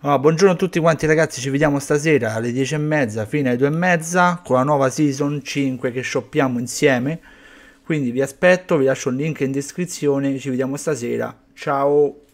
Allora, buongiorno a tutti quanti ragazzi, ci vediamo stasera alle 10 e mezza fino alle 2 e mezza con la nuova Season 5 che shoppiamo insieme. Quindi vi aspetto, vi lascio il link in descrizione, ci vediamo stasera, ciao!